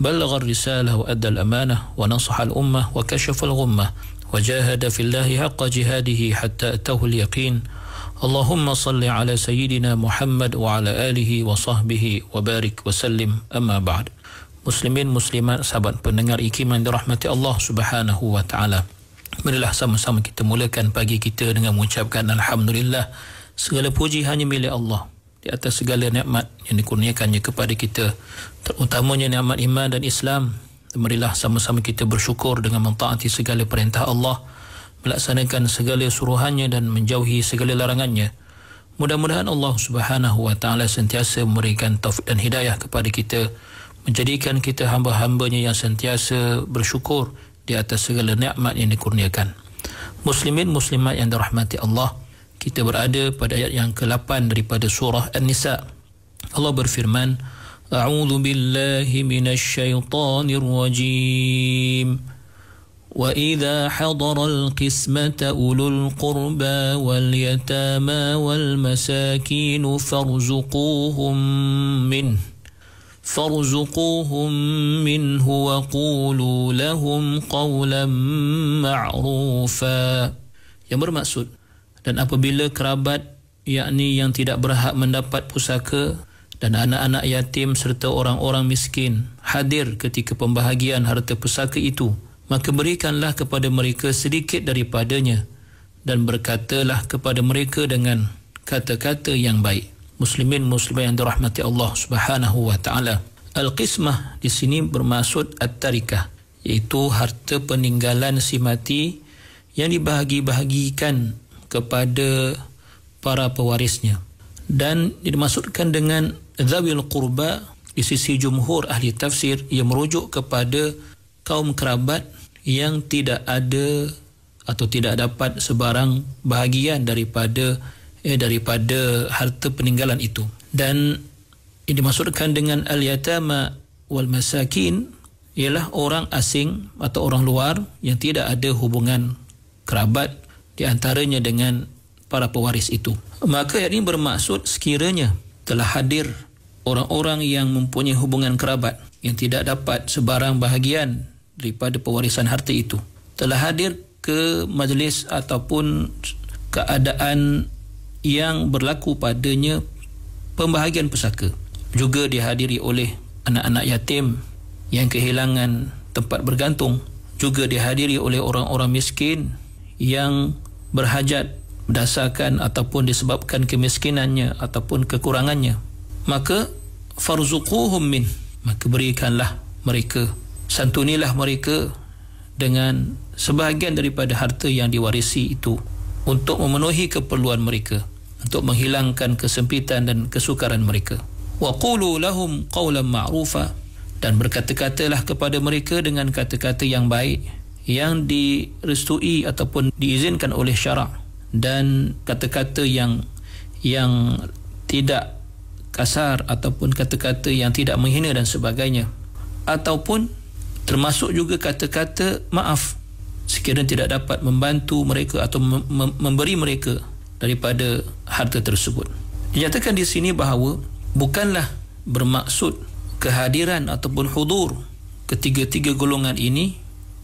بلغ الرسالة وأدى الأمانة ونصح الأمة وكشف الغمة وجاهد في الله حق جهاده حتى أتاه اليقين اللهم صل على سيدنا محمد وعلى آله وصحبه وبارك وسلم أما بعد Muslimin, Muslimat, sahabat pendengar ikiman dirahmati Allah subhanahu wa ta'ala. Marilah sama-sama kita mulakan pagi kita dengan mengucapkan Alhamdulillah. Segala puji hanya milik Allah di atas segala nikmat yang dikurniakannya kepada kita terutamanya nikmat iman dan Islam marilah sama-sama kita bersyukur dengan mentaati segala perintah Allah melaksanakan segala suruhannya dan menjauhi segala larangannya mudah-mudahan Allah Subhanahu wa taala sentiasa memberikan taufik dan hidayah kepada kita menjadikan kita hamba-hambanya yang sentiasa bersyukur di atas segala nikmat yang dikurniakan muslimin muslimat yang dirahmati Allah Kita berada pada ayat yang ke-8 daripada surah An-Nisa. Allah berfirman, A'udzu billahi minasy syaithanir rajim. وإذا حضر القسمة أولو القربى واليتامى والمساكين فارزقوهم منه فارزقوهم منه وقولوا لهم قولا معروفا yang bermaksud dan apabila kerabat yakni yang tidak berhak mendapat pusaka dan anak-anak yatim serta orang-orang miskin hadir ketika pembahagian harta pusaka itu maka berikanlah kepada mereka sedikit daripadanya dan berkatalah kepada mereka dengan kata-kata yang baik muslimin Muslim yang dirahmati Allah Subhanahu wa taala al-qismah di sini bermaksud at-tarikah iaitu harta peninggalan si mati yang dibahagi-bahagikan kepada para pewarisnya dan dimaksudkan dengan zawil qurba di sisi jumhur ahli tafsir yang merujuk kepada kaum kerabat yang tidak ada atau tidak dapat sebarang bahagian daripada eh, daripada harta peninggalan itu dan yang dimaksudkan dengan al yatama wal masakin ialah orang asing atau orang luar yang tidak ada hubungan kerabat di antaranya dengan para pewaris itu. Maka ini bermaksud sekiranya telah hadir orang-orang yang mempunyai hubungan kerabat yang tidak dapat sebarang bahagian daripada pewarisan harta itu. Telah hadir ke majlis ataupun keadaan yang berlaku padanya pembahagian pusaka. Juga dihadiri oleh anak-anak yatim yang kehilangan tempat bergantung. Juga dihadiri oleh orang-orang miskin yang berhajat berdasarkan ataupun disebabkan kemiskinannya ataupun kekurangannya maka farzuquhum min maka berikanlah mereka santunilah mereka dengan sebahagian daripada harta yang diwarisi itu untuk memenuhi keperluan mereka untuk menghilangkan kesempitan dan kesukaran mereka wa qulu lahum qawlan ma'rufa dan berkata-katalah kepada mereka dengan kata-kata yang baik yang direstui ataupun diizinkan oleh syarak dan kata-kata yang yang tidak kasar ataupun kata-kata yang tidak menghina dan sebagainya ataupun termasuk juga kata-kata maaf sekiranya tidak dapat membantu mereka atau memberi mereka daripada harta tersebut dinyatakan di sini bahawa bukanlah bermaksud kehadiran ataupun hudur ketiga-tiga golongan ini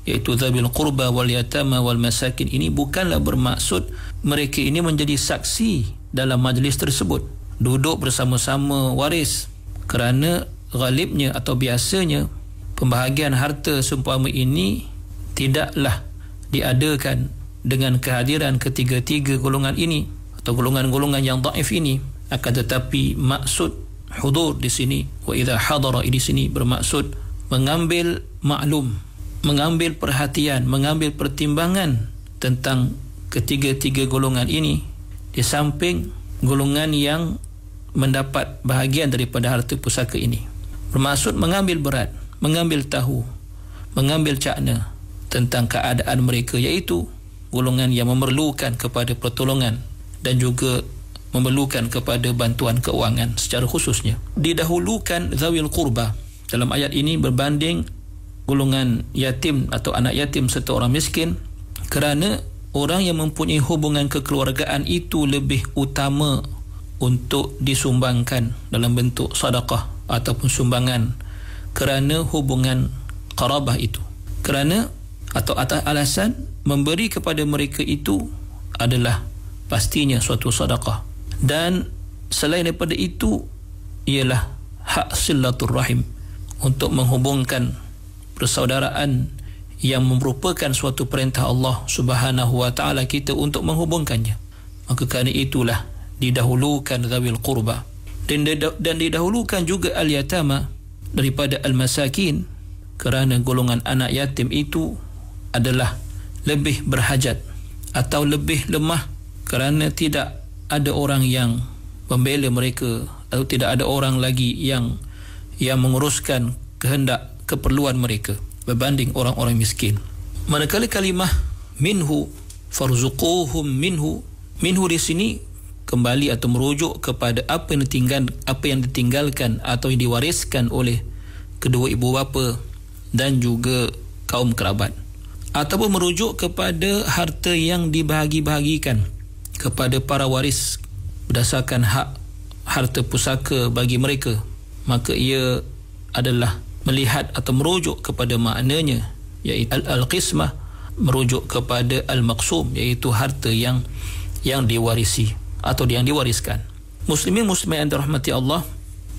iaitu zabil qurba wal yatama wal masakin ini bukanlah bermaksud mereka ini menjadi saksi dalam majlis tersebut duduk bersama-sama waris kerana ghalibnya atau biasanya pembahagian harta seumpama ini tidaklah diadakan dengan kehadiran ketiga-tiga golongan ini atau golongan-golongan yang daif ini akan tetapi maksud hudur di sini wa idha hadara di sini bermaksud mengambil maklum mengambil perhatian, mengambil pertimbangan tentang ketiga-tiga golongan ini di samping golongan yang mendapat bahagian daripada harta pusaka ini. Bermaksud mengambil berat, mengambil tahu, mengambil cakna tentang keadaan mereka iaitu golongan yang memerlukan kepada pertolongan dan juga memerlukan kepada bantuan keuangan secara khususnya. Didahulukan zawil qurba dalam ayat ini berbanding golongan yatim atau anak yatim serta orang miskin kerana orang yang mempunyai hubungan kekeluargaan itu lebih utama untuk disumbangkan dalam bentuk sadaqah ataupun sumbangan kerana hubungan karabah itu kerana atau atas alasan memberi kepada mereka itu adalah pastinya suatu sadaqah dan selain daripada itu ialah hak silaturrahim untuk menghubungkan persaudaraan yang merupakan suatu perintah Allah Subhanahu wa taala kita untuk menghubungkannya maka kerana itulah didahulukan zawil qurba dan dan didahulukan juga al yatama daripada al masakin kerana golongan anak yatim itu adalah lebih berhajat atau lebih lemah kerana tidak ada orang yang membela mereka atau tidak ada orang lagi yang yang menguruskan kehendak keperluan mereka berbanding orang-orang miskin. Manakala kalimah minhu farzuquhum minhu minhu di sini kembali atau merujuk kepada apa yang ditinggal apa yang ditinggalkan atau yang diwariskan oleh kedua ibu bapa dan juga kaum kerabat ataupun merujuk kepada harta yang dibahagi-bahagikan kepada para waris berdasarkan hak harta pusaka bagi mereka maka ia adalah melihat atau merujuk kepada maknanya iaitu al-qismah merujuk kepada al-maqsum iaitu harta yang yang diwarisi atau yang diwariskan muslimin muslimat yang dirahmati Allah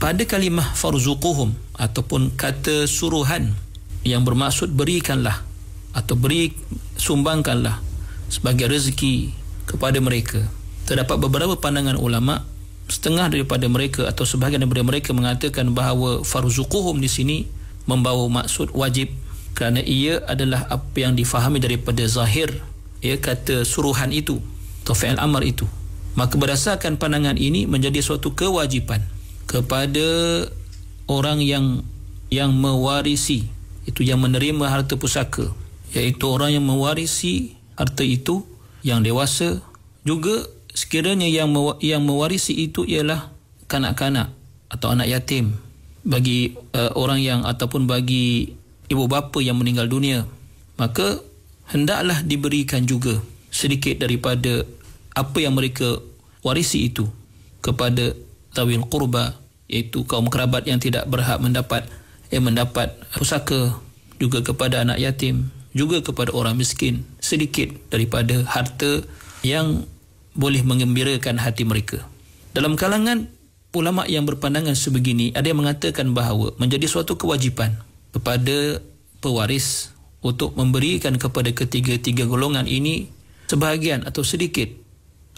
pada kalimah farzuquhum ataupun kata suruhan yang bermaksud berikanlah atau beri sumbangkanlah sebagai rezeki kepada mereka terdapat beberapa pandangan ulama setengah daripada mereka atau sebahagian daripada mereka mengatakan bahawa farzuquhum di sini membawa maksud wajib kerana ia adalah apa yang difahami daripada zahir ya kata suruhan itu atau fi'il amar itu maka berdasarkan pandangan ini menjadi suatu kewajipan kepada orang yang yang mewarisi itu yang menerima harta pusaka iaitu orang yang mewarisi harta itu yang dewasa juga sekiranya yang yang mewarisi itu ialah kanak-kanak atau anak yatim bagi uh, orang yang ataupun bagi ibu bapa yang meninggal dunia maka hendaklah diberikan juga sedikit daripada apa yang mereka warisi itu kepada tawil qurba iaitu kaum kerabat yang tidak berhak mendapat yang mendapat pusaka juga kepada anak yatim juga kepada orang miskin sedikit daripada harta yang boleh mengembirakan hati mereka. Dalam kalangan ulama yang berpandangan sebegini, ada yang mengatakan bahawa menjadi suatu kewajipan kepada pewaris untuk memberikan kepada ketiga-tiga golongan ini sebahagian atau sedikit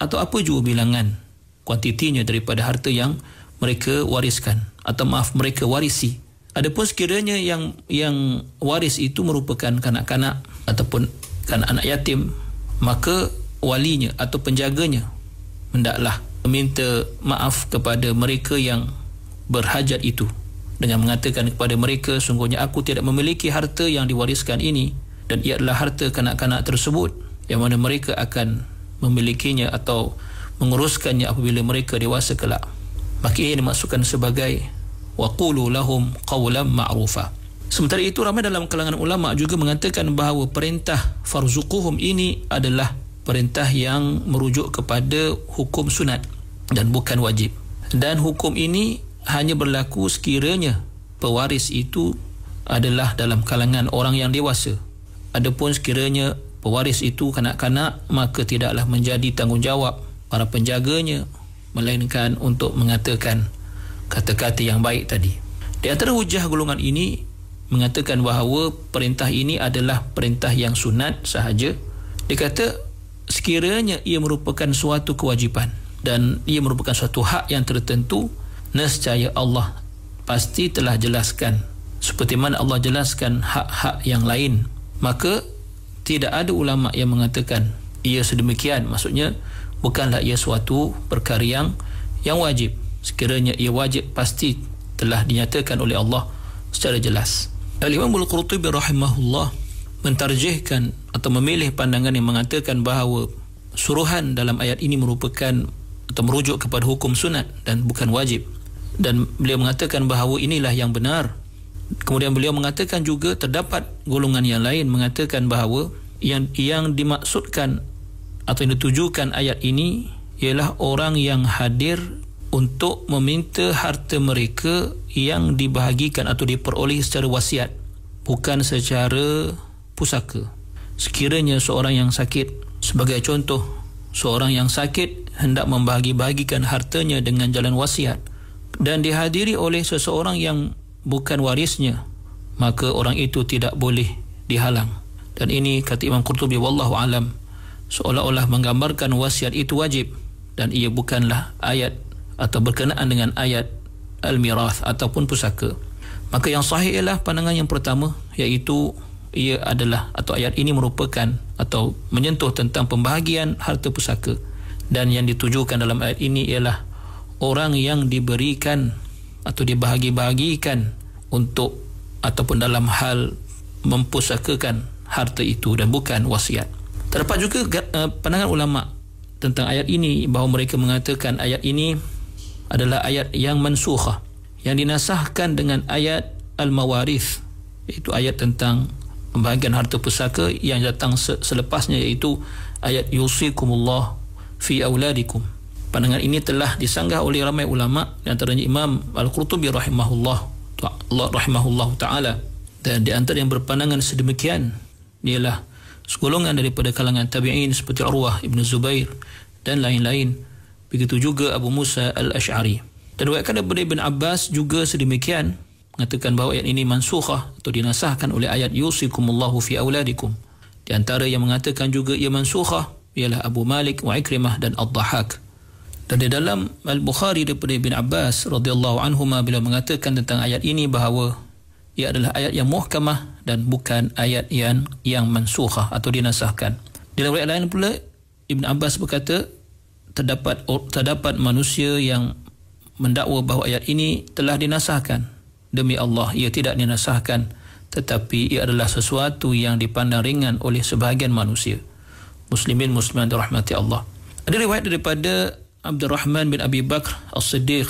atau apa juga bilangan kuantitinya daripada harta yang mereka wariskan atau maaf mereka warisi. Adapun sekiranya yang yang waris itu merupakan kanak-kanak ataupun kanak-anak yatim, maka walinya atau penjaganya hendaklah meminta maaf kepada mereka yang berhajat itu dengan mengatakan kepada mereka sungguhnya aku tidak memiliki harta yang diwariskan ini dan ia adalah harta kanak-kanak tersebut yang mana mereka akan memilikinya atau menguruskannya apabila mereka dewasa kelak maka ini dimasukkan sebagai waqulu lahum qawlam ma'rufa sementara itu ramai dalam kalangan ulama juga mengatakan bahawa perintah farzuquhum ini adalah perintah yang merujuk kepada hukum sunat dan bukan wajib dan hukum ini hanya berlaku sekiranya pewaris itu adalah dalam kalangan orang yang dewasa adapun sekiranya pewaris itu kanak-kanak maka tidaklah menjadi tanggungjawab para penjaganya melainkan untuk mengatakan kata-kata yang baik tadi di antara hujah golongan ini mengatakan bahawa perintah ini adalah perintah yang sunat sahaja dia sekiranya ia merupakan suatu kewajipan dan ia merupakan suatu hak yang tertentu nescaya Allah pasti telah jelaskan seperti mana Allah jelaskan hak-hak yang lain maka tidak ada ulama yang mengatakan ia sedemikian maksudnya bukanlah ia suatu perkara yang yang wajib sekiranya ia wajib pasti telah dinyatakan oleh Allah secara jelas Al-Imam Al-Qurtubi rahimahullah mentarjihkan atau memilih pandangan yang mengatakan bahawa suruhan dalam ayat ini merupakan atau merujuk kepada hukum sunat dan bukan wajib dan beliau mengatakan bahawa inilah yang benar kemudian beliau mengatakan juga terdapat golongan yang lain mengatakan bahawa yang yang dimaksudkan atau yang ditujukan ayat ini ialah orang yang hadir untuk meminta harta mereka yang dibahagikan atau diperoleh secara wasiat bukan secara pusaka. Sekiranya seorang yang sakit, sebagai contoh, seorang yang sakit hendak membahagi-bahagikan hartanya dengan jalan wasiat dan dihadiri oleh seseorang yang bukan warisnya, maka orang itu tidak boleh dihalang. Dan ini kata Imam Qurtubi wallahu alam seolah-olah menggambarkan wasiat itu wajib dan ia bukanlah ayat atau berkenaan dengan ayat al-mirath ataupun pusaka. Maka yang sahih ialah pandangan yang pertama iaitu ia adalah atau ayat ini merupakan atau menyentuh tentang pembahagian harta pusaka dan yang ditujukan dalam ayat ini ialah orang yang diberikan atau dibahagi-bahagikan untuk ataupun dalam hal mempusakakan harta itu dan bukan wasiat. Terdapat juga eh, pandangan ulama tentang ayat ini bahawa mereka mengatakan ayat ini adalah ayat yang mensuha yang dinasahkan dengan ayat al-mawarith itu ayat tentang pembahagian harta pusaka yang datang selepasnya iaitu ayat yusikumullah fi awladikum pandangan ini telah disanggah oleh ramai ulama yang antaranya Imam Al-Qurtubi rahimahullah Allah rahimahullah taala dan di antara yang berpandangan sedemikian ialah segolongan daripada kalangan tabi'in seperti Urwah Ibn Zubair dan lain-lain begitu juga Abu Musa Al-Ash'ari dan wakil daripada Ibn Abbas juga sedemikian mengatakan bahawa ayat ini mansukhah atau dinasahkan oleh ayat yusikumullahu fi auladikum di antara yang mengatakan juga ia mansukhah ialah Abu Malik wa Ikrimah dan Ad-Dahhak dan di dalam Al-Bukhari daripada Ibn Abbas radhiyallahu anhuma bila mengatakan tentang ayat ini bahawa ia adalah ayat yang muhkamah dan bukan ayat yang yang mansukhah atau dinasahkan di dalam ayat lain pula Ibn Abbas berkata terdapat terdapat manusia yang mendakwa bahawa ayat ini telah dinasahkan Demi Allah, ia tidak dinasahkan, tetapi ia adalah sesuatu yang dipandang ringan oleh sebahagian manusia. Muslimin Muslimin dirahmati Allah. Ada riwayat daripada Abdul Rahman bin Abi Bakr al siddiq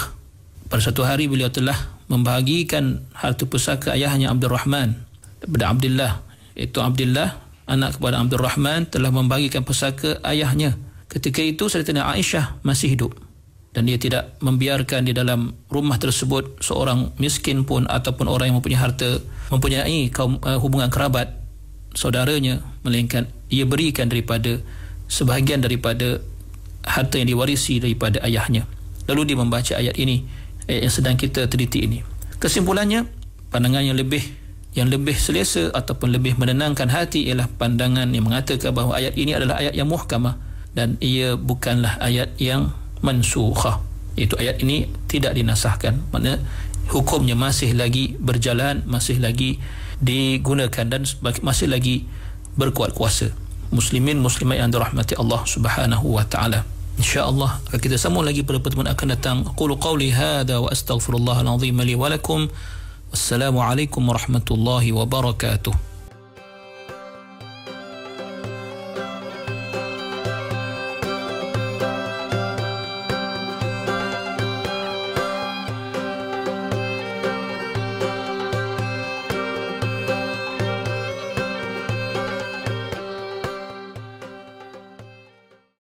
Pada satu hari beliau telah membahagikan harta pusaka ayahnya Abdul Rahman kepada Abdullah. Itu Abdullah anak kepada Abdul Rahman telah membahagikan pusaka ayahnya. Ketika itu Saidatina Aisyah masih hidup dan dia tidak membiarkan di dalam rumah tersebut seorang miskin pun ataupun orang yang mempunyai harta mempunyai kaum, uh, hubungan kerabat saudaranya melainkan dia berikan daripada sebahagian daripada harta yang diwarisi daripada ayahnya lalu dia membaca ayat ini ayat yang sedang kita teliti ini kesimpulannya pandangan yang lebih yang lebih selesa ataupun lebih menenangkan hati ialah pandangan yang mengatakan bahawa ayat ini adalah ayat yang muhkamah dan ia bukanlah ayat yang mansukha itu ayat ini tidak dinasahkan mana hukumnya masih lagi berjalan masih lagi digunakan dan masih lagi berkuat kuasa muslimin muslimat yang dirahmati Allah Subhanahu wa taala insyaallah kita sambung lagi pada pertemuan akan datang qulu qawli hadha wa astaghfirullahal azim li wa lakum assalamu alaikum warahmatullahi wabarakatuh